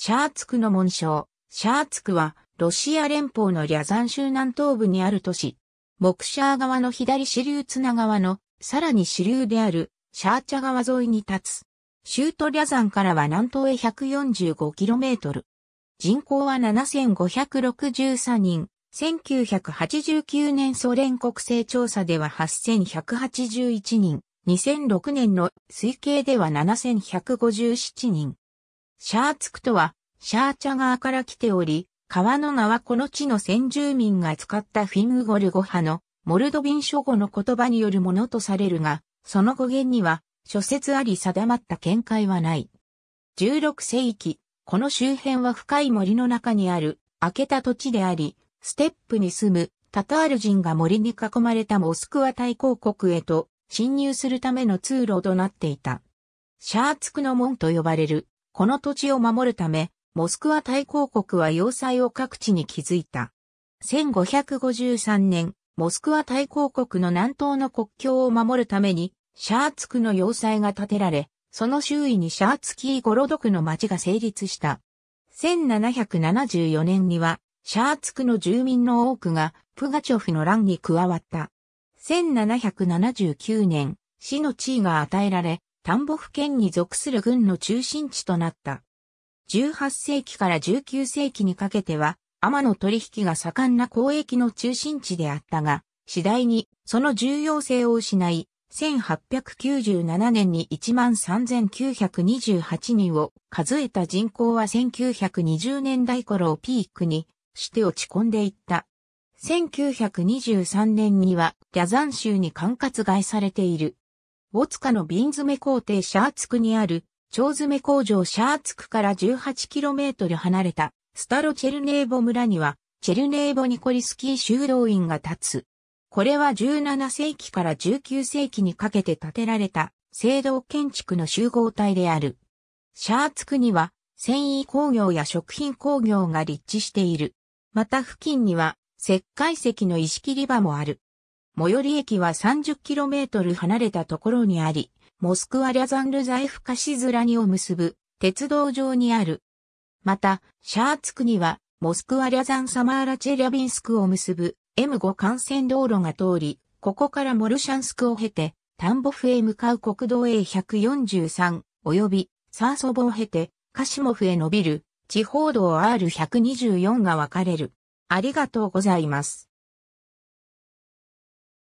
シャーツクの紋章。シャーツクは、ロシア連邦のリャザン州南東部にある都市。モクシャー川の左支流綱川の、さらに支流である、シャーチャ川沿いに立つ。州都リャザンからは南東へ 145km。人口は7563人。1989年ソ連国勢調査では8181人。2006年の推計では7157人。シャーツクとは、シャーチャ川から来ており、川の名はこの地の先住民が使ったフィングゴル語派のモルドビン諸語の言葉によるものとされるが、その語源には諸説あり定まった見解はない。16世紀、この周辺は深い森の中にある開けた土地であり、ステップに住むタタール人が森に囲まれたモスクワ大公国へと侵入するための通路となっていた。シャーツクの門と呼ばれるこの土地を守るため、モスクワ大公国は要塞を各地に築いた。1553年、モスクワ大公国の南東の国境を守るために、シャーツクの要塞が建てられ、その周囲にシャーツキーゴロドクの町が成立した。1774年には、シャーツクの住民の多くが、プガチョフの乱に加わった。1779年、死の地位が与えられ、丹府県に属する軍の中心地となった。18世紀から19世紀にかけては、天の取引が盛んな交易の中心地であったが、次第にその重要性を失い、1897年に13,928人を数えた人口は1920年代頃をピークにして落ち込んでいった。1923年には、リャザン州に管轄外されているウォツカの瓶詰め工程シャーツクにある、腸詰め工場シャーツクから 18km 離れた、スタロチェルネーボ村には、チェルネーボニコリスキー修道院が建つ。これは17世紀から19世紀にかけて建てられた、聖堂建築の集合体である。シャーツクには、繊維工業や食品工業が立地している。また付近には、石灰石の石切り場もある。最寄り駅は 30km 離れたところにあり、モスクワ・リャザンルザエフカシズラニを結ぶ鉄道上にある。また、シャーツクには、モスクワ・リャザン・サマーラ・チェリャビンスクを結ぶ M5 幹線道路が通り、ここからモルシャンスクを経て、タンボフへ向かう国道 A143 及びサーソボを経て、カシモフへ伸びる地方道 R124 が分かれる。ありがとうございます。